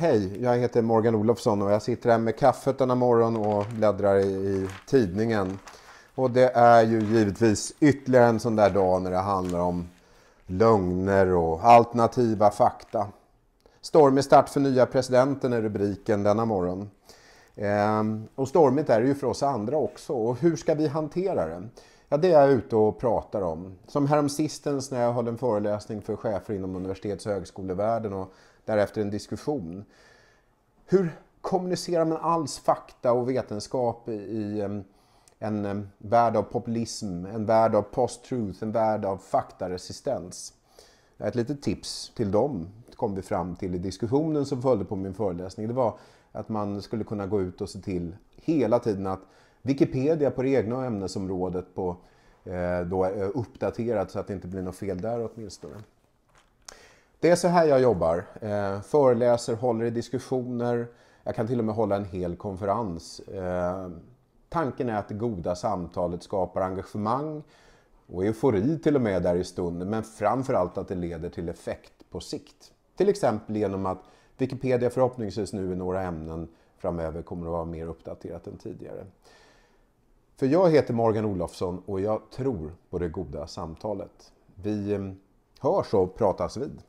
Hej, jag heter Morgan Olofsson och jag sitter här med kaffet denna morgon och bläddrar i tidningen. Och det är ju givetvis ytterligare en sån där dag när det handlar om lögner och alternativa fakta. Stormig start för nya presidenten är rubriken denna morgon. Ehm, och stormigt är det ju för oss andra också. Och hur ska vi hantera det? Ja, det är jag ute och pratar om. Som häromsistens när jag höll en föreläsning för chefer inom universitets och högskolevärlden och därefter en diskussion. Hur kommunicerar man alls fakta och vetenskap i en värld av populism, en värld av post-truth, en värld av faktaresistens? Ett litet tips till dem kom vi fram till i diskussionen som följde på min föreläsning. Det var att man skulle kunna gå ut och se till hela tiden att Wikipedia på det egna ämnesområdet på, eh, då, eh, uppdaterat så att det inte blir något fel där åtminstone. Det är så här jag jobbar. Eh, föreläser, håller i diskussioner. Jag kan till och med hålla en hel konferens. Eh, tanken är att det goda samtalet skapar engagemang och eufori till och med där i stunden, men framförallt att det leder till effekt på sikt. Till exempel genom att Wikipedia förhoppningsvis nu i några ämnen framöver kommer att vara mer uppdaterat än tidigare. För jag heter Morgan Olofsson och jag tror på det goda samtalet. Vi eh, hörs och pratas vid.